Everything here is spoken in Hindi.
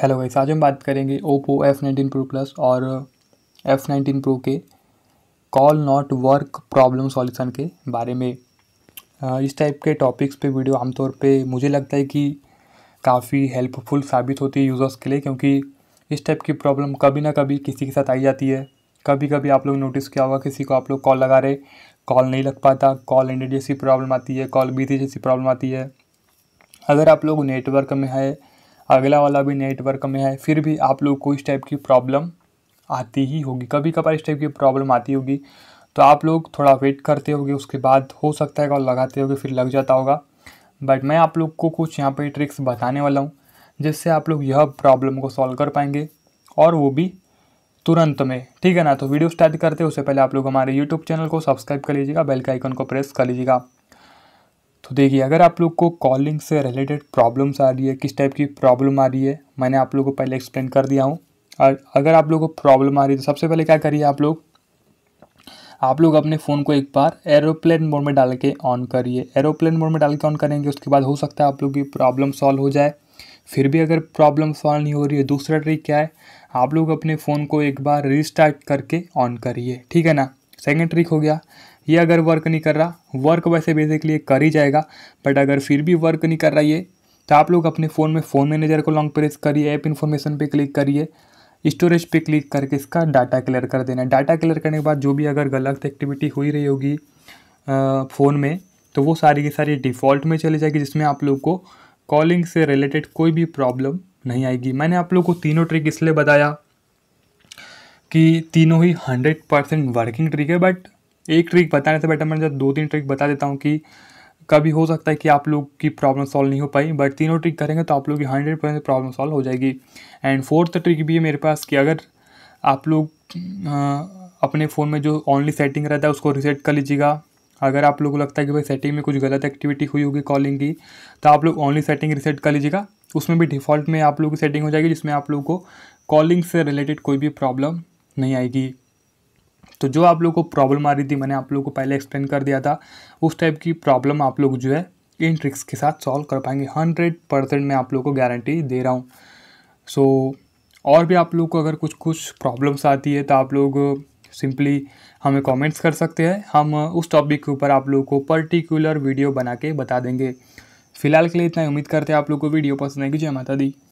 हेलो गाइस आज हम बात करेंगे Oppo F nineteen pro plus और एफ़ नाइनटीन प्रो के call not work problem solution के बारे में uh, इस टाइप के टॉपिक्स पे वीडियो आमतौर पे मुझे लगता है कि काफ़ी हेल्पफुल साबित होती है यूज़र्स के लिए क्योंकि इस टाइप की प्रॉब्लम कभी ना कभी किसी के साथ आई जाती है कभी कभी आप लोग नोटिस किया होगा किसी को आप लोग कॉल लगा रहे कॉल नहीं लग पाता कॉल एंडेड जैसी प्रॉब्लम आती है कॉल बीती जैसी प्रॉब्लम आती है अगर आप लोग नेटवर्क में है अगला वाला भी नेटवर्क में है फिर भी आप लोग को इस टाइप की प्रॉब्लम आती ही होगी कभी कभार इस टाइप की प्रॉब्लम आती होगी तो आप लोग थोड़ा वेट करते होगे उसके बाद हो सकता है कॉल लगाते होगे फिर लग जाता होगा बट मैं आप लोग को कुछ यहाँ पर ट्रिक्स बताने वाला हूँ जिससे आप लोग यह प्रॉब्लम को सॉल्व कर पाएंगे और वो भी तुरंत में ठीक है ना तो वीडियो स्टार्ट करते उससे पहले आप लोग हमारे यूट्यूब चैनल को सब्सक्राइब कर लीजिएगा बेल के आइकन को प्रेस कर लीजिएगा तो देखिए अगर आप लोग को कॉलिंग से रिलेटेड प्रॉब्लम्स आ रही है किस टाइप की प्रॉब्लम आ रही है मैंने आप लोग को पहले एक्सप्लेन कर दिया हूँ और अगर आप लोग को प्रॉब्लम आ रही है तो सबसे पहले क्या करिए आप लोग आप लोग अपने फ़ोन को एक बार एरोप्लेन मोड में डाल के ऑन करिए एरोप्लेन मोड में डाल के ऑन करेंगे उसके बाद हो सकता है आप लोग की प्रॉब्लम सॉल्व हो जाए फिर भी अगर प्रॉब्लम सॉल्व नहीं हो रही है दूसरा ट्रिक क्या है आप लोग अपने फ़ोन को एक बार रिस्टार्ट करके ऑन करिए ठीक है ना सेकेंड ट्रिक हो गया ये अगर वर्क नहीं कर रहा वर्क वैसे बेसिकली कर ही जाएगा बट अगर फिर भी वर्क नहीं कर रहा ये तो आप लोग अपने फ़ोन में फ़ोन मैनेजर को लॉन्ग प्रेस करिए ऐप इन्फॉर्मेशन पे क्लिक करिए स्टोरेज पे क्लिक करके इसका डाटा क्लियर कर देना है डाटा क्लियर करने के बाद जो भी अगर गलत एक्टिविटी हुई रही होगी फ़ोन में तो वो सारी की सारी डिफ़ॉल्ट में चली जाएगी जिसमें आप लोग को कॉलिंग से रिलेटेड कोई भी प्रॉब्लम नहीं आएगी मैंने आप लोग को तीनों ट्रिक इसलिए बताया कि तीनों ही हंड्रेड परसेंट वर्किंग ट्रिक है बट एक ट्रिक बताने से बेटर मैं दो तीन ट्रिक बता देता हूँ कि कभी हो सकता है कि आप लोग की प्रॉब्लम सॉल्व नहीं हो पाई बट तीनों ट्रिक करेंगे तो आप लोग की हंड्रेड परसेंट प्रॉब्लम सॉल्व हो जाएगी एंड फोर्थ ट्रिक भी है मेरे पास कि अगर आप लोग अपने फ़ोन में जो ऑनली सेटिंग रहता है उसको रिसेट कर लीजिएगा अगर आप लोग को लगता है कि भाई सेटिंग में कुछ गलत एक्टिविटी हुई होगी कॉलिंग की तो आप लोग ऑनली सेटिंग रिसेट कर लीजिएगा उसमें भी डिफ़ॉल्ट में आप लोग की सेटिंग हो जाएगी जिसमें आप लोग को कॉलिंग से रिलेटेड कोई भी प्रॉब्लम नहीं आएगी तो जो आप लोग को प्रॉब्लम आ रही थी मैंने आप लोग को पहले एक्सप्लेन कर दिया था उस टाइप की प्रॉब्लम आप लोग जो है इन ट्रिक्स के साथ सॉल्व कर पाएंगे हंड्रेड परसेंट मैं आप लोग को गारंटी दे रहा हूँ सो so, और भी आप लोग को अगर कुछ कुछ प्रॉब्लम्स आती है तो आप लोग सिंपली हमें कमेंट्स कर सकते हैं हम उस टॉपिक के ऊपर आप लोग को पर्टिकुलर वीडियो बना के बता देंगे फिलहाल के लिए इतना उम्मीद करते हैं आप लोग को वीडियो पसंद आएगी जय माता दी